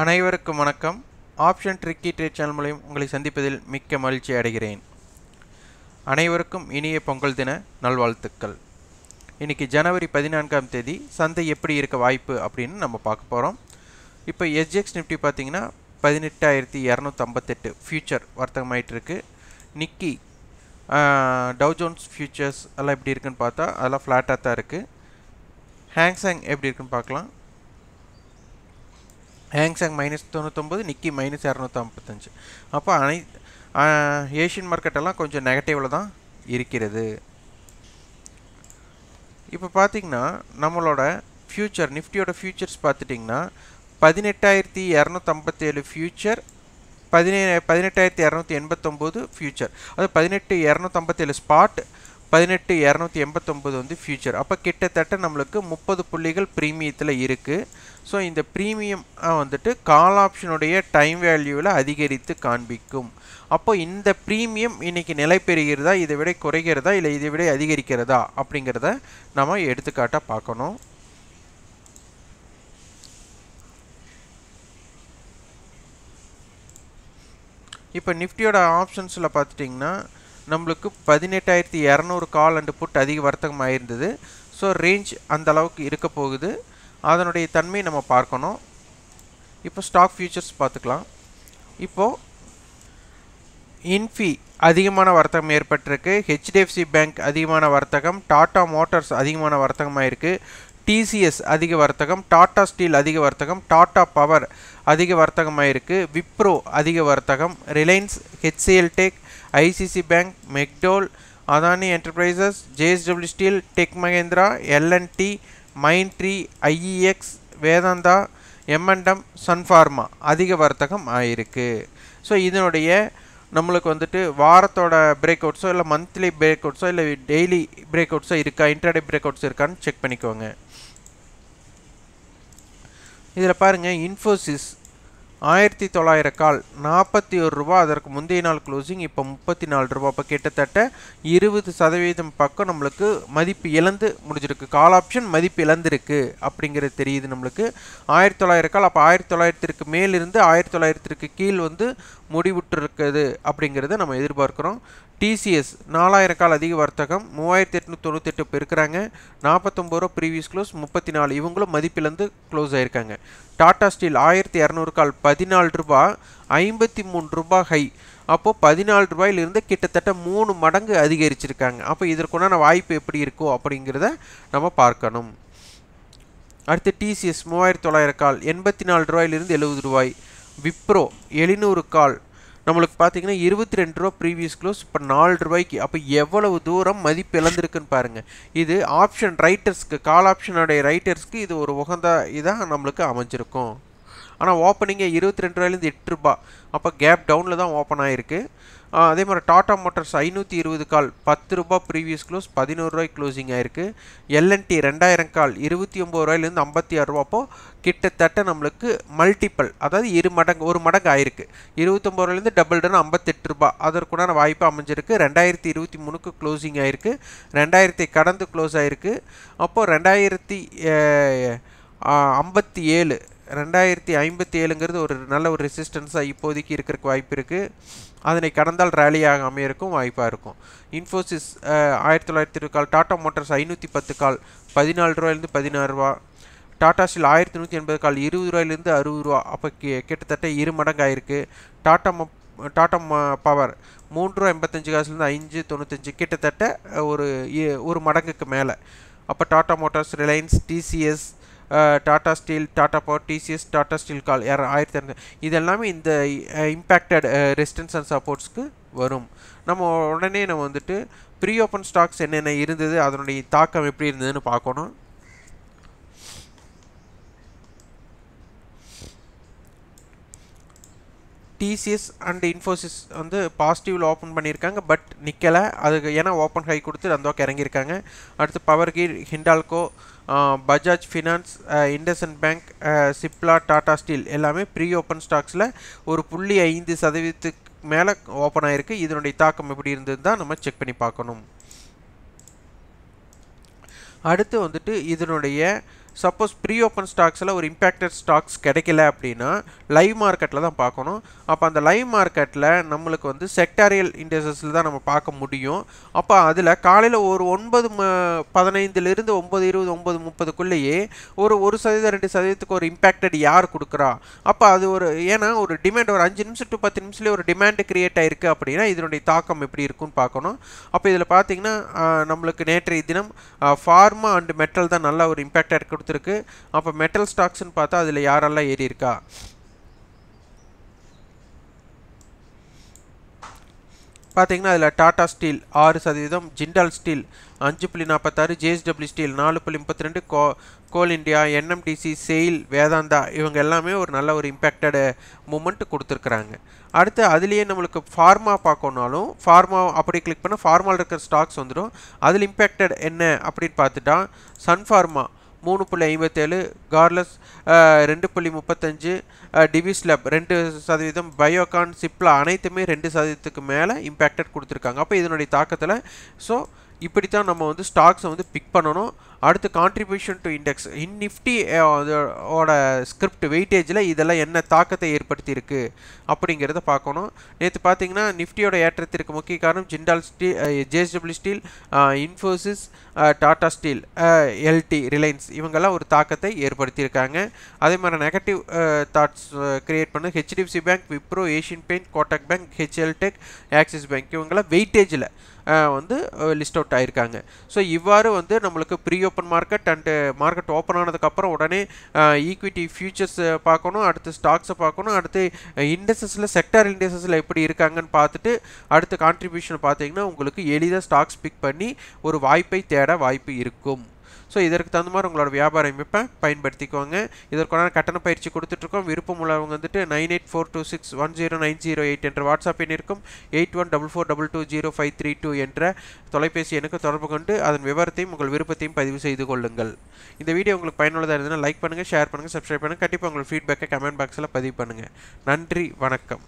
அனைவருக்கும் வணக்கம் option tricky trade channel மூலியம் உங்களை சந்திப்பதில் மிக்க மகிழ்ச்சி அடைகிறேன் அனைவருக்கும் இனிய பொங்கல் தின நல்வாழ்த்துக்கள் இன்றைக்கி ஜனவரி பதினான்காம் தேதி சந்தை எப்படி இருக்க வாய்ப்பு அப்படின்னு நம்ம பார்க்க போகிறோம் இப்போ எஸ்ஜிஎக்ஸ் நிஃப்டி பார்த்திங்கன்னா பதினெட்டாயிரத்தி இரநூத்தம்பத்தெட்டு ஃப்யூச்சர் வர்த்தகமாயிட்டிருக்கு நிக்கி டவ் ஜோன்ஸ் ஃபியூச்சர்ஸ் எல்லாம் எப்படி இருக்குன்னு பார்த்தா அதெல்லாம் ஃப்ளாட்டாக தான் இருக்குது ஹேங்ஸாங் எப்படி இருக்குன்னு பார்க்கலாம் ஹேங்ஸாங் மைனஸ் தொண்ணூத்தொம்பது நிக்கி மைனஸ் இரநூத்தி ஐம்பத்தஞ்சு அப்போ அனை ஏஷியன் மார்க்கெட்டெல்லாம் கொஞ்சம் நெகட்டிவில் தான் இருக்கிறது இப்போ பார்த்திங்கன்னா நம்மளோட ஃப்யூச்சர் நிஃப்டியோட ஃப்யூச்சர்ஸ் பார்த்துட்டிங்கன்னா பதினெட்டாயிரத்தி இரநூத்தம்பத்தேழு ஃப்யூச்சர் பதினே பதினெட்டாயிரத்தி இரநூத்தி எண்பத்தொம்போது ஃப்யூச்சர் அது பதினெட்டு இரநூத்தம்பத்தேழு ஸ்பாட் பதினெட்டு இரநூத்தி எண்பத்தொம்பது வந்து ஃபியூச்சர் அப்போ கிட்டத்தட்ட நம்மளுக்கு முப்பது புள்ளிகள் ப்ரீமியத்தில் இருக்குது ஸோ இந்த ப்ரீமியம் வந்துட்டு கால் ஆப்ஷனுடைய டைம் வேல்யூவில் அதிகரித்து காண்பிக்கும் அப்போ இந்த ப்ரீமியம் இன்றைக்கி நிலை பெறுகிறதா இதை விட குறைகிறதா இல்லை இதை விட அதிகரிக்கிறதா அப்படிங்கிறத நம்ம எடுத்துக்காட்டாக பார்க்கணும் இப்போ நிஃப்டியோட ஆப்ஷன்ஸில் பார்த்துட்டிங்கன்னா நம்மளுக்கு பதினெட்டாயிரத்தி இரநூறு கால் அண்டு புட் அதிக வர்த்தகம் ஆயிருந்தது ஸோ ரேஞ்ச் அந்த அளவுக்கு இருக்க போகுது அதனுடைய தன்மை நம்ம பார்க்கணும் இப்போ ஸ்டாக் ஃபியூச்சர்ஸ் பார்த்துக்கலாம் இப்போது இன்ஃபி அதிகமான வர்த்தகம் ஏற்பட்டிருக்கு ஹெச்டிஎஃப்சி பேங்க் அதிகமான வர்த்தகம் டாடா மோட்டார்ஸ் அதிகமான வர்த்தகமாக இருக்குது டிசிஎஸ் அதிக வர்த்தகம் டாடா ஸ்டீல் அதிக வர்த்தகம் டாடா பவர் அதிக வர்த்தகமாக இருக்குது விப்ரோ அதிக வர்த்தகம் Reliance HCL tech ICICI bank McDowell Adani enterprises JSW steel tech Mahindra L and T Mindtree IEX Vedanta M and M Sun Pharma அதிக வர்த்தகம் ஆயிருக்கு ஸோ இதனுடைய நம்மளுக்கு வந்துட்டு வாரத்தோட பிரேக் அவுட்ஸோ இல்லை மந்த்லி பிரேக் அவுட்ஸோ இல்லை டெய்லி பிரேக் அவுட்ஸோ இருக்கா இன்டர்டே பிரேக் அவுட்ஸ் இருக்கான்னு செக் பண்ணிக்கோங்க இதில் பாருங்கள் இன்ஃபோசிஸ் ஆயிரத்தி தொள்ளாயிர கால் நாற்பத்தி ஒரு ரூபா அதற்கு முந்தைய நாள் க்ளோசிங் இப்போ முப்பத்தி நாலு ரூபா இப்போ கிட்டத்தட்ட இருபது சதவீதம் பக்கம் நம்மளுக்கு மதிப்பு இழந்து முடிஞ்சிருக்கு கால் ஆப்ஷன் மதிப்பு இழந்திருக்கு அப்படிங்கிறது தெரியுது நம்மளுக்கு ஆயிரத்தி தொள்ளாயிரம் கால் அப்போ ஆயிரத்தி தொள்ளாயிரத்திற்கு மேலிருந்து ஆயிரத்தி தொள்ளாயிரத்திற்கு கீழ் வந்து முடிவுற்றிருக்குது அப்படிங்கிறத நம்ம எதிர்பார்க்குறோம் டிசிஎஸ் நாலாயிரம் கால் அதிக வர்த்தகம் மூவாயிரத்தி எட்நூற்றி தொண்ணூத்தெட்டு பெருக்கிறாங்க நாற்பத்தொம்பது ரூபா ப்ரீவியஸ் க்ளோஸ் முப்பத்தி நாலு இவங்களும் மதிப்பிலேருந்து க்ளோஸ் ஆகியிருக்காங்க டாடா ஸ்டீல் ஆயிரத்தி இரநூறு கால் பதினாலு ரூபா ஐம்பத்தி மூணு ரூபா ஹை அப்போது பதினாலு ரூபாயிலிருந்து கிட்டத்தட்ட மூணு மடங்கு அதிகரிச்சிருக்காங்க அப்போ இதற்குண்டான வாய்ப்பு எப்படி இருக்கோ அப்படிங்கிறத நம்ம பார்க்கணும் அடுத்து டிசிஎஸ் மூவாயிரத்தி தொள்ளாயிரம் கால் எண்பத்தி நாலு ரூபாயிலிருந்து எழுபது ரூபாய் விப்ரோ எழுநூறு கால் நம்மளுக்கு பார்த்தீங்கன்னா இருபத்தி ரெண்டு ரூபா ப்ரீவியஸ் க்ளோஸ் இப்போ நாலு ரூபாய்க்கு அப்போ எவ்வளவு தூரம் மதிப்பு இழந்திருக்குன்னு பாருங்கள் இது ஆப்ஷன் ரைட்டர்ஸ்க்கு கால் ஆப்ஷனுடைய ரைட்டர்ஸ்க்கு இது ஒரு உகந்த இதாக நம்மளுக்கு அமைஞ்சிருக்கும் ஆனால் ஓப்பனிங்கே இருபத்தி ரெண்டு ரூபாயிலேருந்து எட்டு ரூபா அப்போ கேப் டவுனில் தான் ஓப்பன் ஆகிருக்கு அதே மாதிரி டாடா மோட்டர்ஸ் ஐநூற்றி இருபது கால் பத்து ரூபா ப்ரீவியஸ் க்ளோஸ் பதினோரு ரூபாய் க்ளோசிங் ஆயிருக்கு எல்என்டி ரெண்டாயிரம் கால் இருபத்தி ஒம்பது ரூபாயிலேருந்து ஐம்பத்தி ஆறு ரூபாப்போ கிட்டத்தட்ட நம்மளுக்கு மல்டிப்பல் அதாவது இரு மடங்கு ஒரு மடங்கு ஆயிருக்கு இருபத்தொம்பது ரூபாயிலேருந்து டபுள் டன் ஐம்பத்தெட்டு ரூபா அதற்குண்டான வாய்ப்பு அமைஞ்சிருக்கு ரெண்டாயிரத்தி இருபத்தி மூணுக்கு க்ளோசிங் ஆயிருக்கு ரெண்டாயிரத்தி கடந்து க்ளோஸ் ஆயிருக்கு அப்போது ரெண்டாயிரத்தி ஐம்பத்தி ஏழு ரெண்டாயிரத்தி ஐம்பத்தி ஏழுங்கிறது ஒரு நல்ல ஒரு ரெசிஸ்டன்ஸாக இப்போதைக்கு இருக்கிறக்கு வாய்ப்பு இருக்குது அதனை கடந்தால் ரேலியாக அமையிருக்கும் வாய்ப்பாக இருக்கும் இன்ஃபோசிஸ் ஆயிரத்தி தொள்ளாயிரத்தி இருபது கால் டாடா மோட்டார்ஸ் ஐநூற்றி பத்து கால் பதினாலு ரூபாயிலேருந்து பதினாறு ரூபா டாடா ஸ்டீல் ஆயிரத்தி நூற்றி எண்பது கால் இருபது ரூபாயிலேருந்து அறுபது ரூபா அப்போ கிட்டத்தட்ட இரு மடங்கு ஆயிருக்கு டாட்டா டாட்டா பவர் மூன்று ரூபா எண்பத்தஞ்சு காசுலேருந்து அஞ்சு தொண்ணூத்தஞ்சு கிட்டத்தட்ட ஒரு ஒரு மடங்குக்கு மேலே அப்போ Tata motors Reliance TCS Tata steel Tata power TCS Tata steel கால் ஆயிரத்தி இரநூறு இது எல்லாமே இந்த இம்பேக்டட் ரெசிஸ்டன்ஸ் அண்ட் சப்போர்ட்ஸ்க்கு வரும் நம்ம உடனே நம்ம வந்துட்டு ப்ரீ ஓப்பன் ஸ்டாக்ஸ் என்னென்ன இருந்தது அதனுடைய தாக்கம் எப்படி இருந்ததுன்னு பார்க்கணும் டிசிஎஸ் அண்ட் இன்ஃபோசிஸ் வந்து பாசிட்டிவில் ஓப்பன் பண்ணியிருக்காங்க பட் நிற்கலை அதுக்கு ஏன்னா ஓப்பன் ஹை கொடுத்து அந்த இறங்கியிருக்காங்க அடுத்து power grid Hindalco Bajaj finance IndusInd bank Cipla Tata steel எல்லாமே ப்ரீ ஓப்பன் ஸ்டாக்ஸில் ஒரு புள்ளி ஐந்து சதவீதத்துக்கு மேலே ஓப்பன் ஆகிருக்கு இதனுடைய தாக்கம் எப்படி இருந்தது தான் நம்ம செக் பண்ணி பார்க்கணும் அடுத்து வந்துட்டு இதனுடைய சப்போஸ் ப்ரீ ஓப்பன் ஸ்டாக்ஸில் ஒரு இம்பேக்டட் ஸ்டாக்ஸ் கிடைக்கல அப்படின்னா லைவ் மார்க்கெட்டில் தான் பார்க்கணும் அப்போ அந்த லைவ் மார்க்கெட்டில் நம்மளுக்கு வந்து செக்டாரியல் இண்டஸ்ட்ரீஸில் தான் நம்ம பார்க்க முடியும் அப்போ அதில் காலையில் ஒரு ஒன்பது ம பதினைந்துலேருந்து ஒம்பது இருபது ஒம்பது முப்பதுக்குள்ளேயே ஒரு ஒரு சதவீதம் ரெண்டு சதவீதத்துக்கு ஒரு இம்பேக்டட் யார் கொடுக்குறா அப்போ அது ஒரு ஏன்னா ஒரு டிமாண்ட் ஒரு அஞ்சு நிமிஷம் டு பத்து நிமிஷத்துலேயே ஒரு டிமாண்டு கிரியேட் ஆகிருக்கு அப்படின்னா இதனுடைய தாக்கம் எப்படி இருக்குன்னு பார்க்கணும் அப்போ இதில் பார்த்தீங்கன்னா நம்மளுக்கு நேற்றைய தினம் ஃபார்மா அண்ட் மெட்டல் தான் நல்ல ஒரு இம்பேக்டாக இருக்கணும் கொடுத்துருக்கு அப்போ மெட்டல் ஸ்டாக்ஸ்னு பார்த்தா அதில் யாரெல்லாம் ஏறி இருக்கா பார்த்தீங்கன்னா அதில் டாடா ஸ்டீல் ஆறு சதவீதம் ஜிண்டால் ஸ்டீல் அஞ்சு புள்ளி நாற்பத்தாறு ஜேஎஸ்டபிள்யூ ஸ்டீல் நாலு புள்ளி முப்பத்தி ரெண்டு கோ coal India NMDC SAIL Vedanta இவங்க எல்லாமே ஒரு நல்ல ஒரு இம்பேக்டடு மூமெண்ட் கொடுத்துருக்குறாங்க அடுத்து அதுலேயே நம்மளுக்கு ஃபார்மா பார்க்கணுனாலும் ஃபார்மா அப்படி கிளிக் பண்ணால் ஃபார்மாவில் இருக்கிற ஸ்டாக்ஸ் வந்துடும் அதில் இம்பேக்டட் என்ன அப்படின்னு பார்த்துட்டா சன்ஃபார்மா மூணு புள்ளி ஐம்பத்தேழு கார்லஸ் ரெண்டு புள்ளி முப்பத்தஞ்சு டிவிஸ்லப் ரெண்டு சதவீதம் பயோகான் சிப்லா அனைத்துமே ரெண்டு சதவீதத்துக்கு மேலே இம்பேக்டட் கொடுத்துருக்காங்க அப்போ இதனுடைய தாக்கத்தில் ஸோ இப்படி தான் நம்ம வந்து ஸ்டாக்ஸை வந்து பிக் பண்ணணும் அடுத்து contribution to index in Nifty ஓட ஸ்கிரிப்ட் வெயிட்டேஜில் இதெல்லாம் என்ன தாக்கத்தை ஏற்படுத்தியிருக்கு அப்படிங்கிறத பார்க்கணும் நேற்று பார்த்தீங்கன்னா நிஃப்டியோட ஏற்றத்திற்கு முக்கிய காரணம் Jindal steel JSW steel Infosys Tata steel L T Reliance இவங்கெல்லாம் ஒரு தாக்கத்தை ஏற்படுத்தியிருக்காங்க அதே மாதிரி நெகட்டிவ் தாட்ஸ் கிரியேட் பண்ண HDFC bank Wipro Asian paint Kotak bank HCL Tech Axis bank இவங்கெல்லாம் வெயிட்டேஜில் வந்து லிஸ்ட் அவுட் ஆயிருக்காங்க ஸோ இவ்வாறு வந்து நம்மளுக்கு pre open market and market open ஆனதுக்கப்புறம் உடனே ஈக்விட்டி ஃபியூச்சர்ஸ் பார்க்கணும் அடுத்து ஸ்டாக்ஸை பார்க்கணும் அடுத்து இண்டஸ்ட்ரீஸில் செக்டார் இண்டஸ்ட்ரீஸில் எப்படி இருக்காங்கன்னு பார்த்துட்டு அடுத்த கான்ட்ரிபியூஷன் பார்த்தீங்கன்னா உங்களுக்கு எளிதாக ஸ்டாக்ஸ் பிக் பண்ணி ஒரு வாய்ப்பை தேட வாய்ப்பு இருக்கும் ஸோ இதற்கு தகுந்த மாதிரி உங்களோட வியாபார அமைப்பை பயன்படுத்திக்கோங்க இதற்கான கட்டண பயிற்சி கொடுத்துட்ருக்கோம் விருப்பம் உள்ளவங்க வந்துட்டு nine eight four two six one zero nine zero eight என்ற வாட்ஸ்அப் இருக்கும் eight one double four double two zero five three two என்ற தொலைபேசி எனக்கு தொடர்பு கொண்டு அதன் விவரத்தையும் உங்கள் விருப்பத்தையும் பதிவு செய்து கொள்ளுங்கள் இந்த வீடியோ உங்களுக்கு பயனுள்ளதாக இருந்தால் லைக் பண்ணுங்கள் ஷேர் பண்ணுங்கள் சப்ஸ்கிரைப் பண்ணுங்கள் கண்டிப்பாக உங்கள் ஃபீட்பேக்கை கமெண்ட் பாக்ஸில் பதிவு பண்ணுங்கள் நன்றி வணக்கம்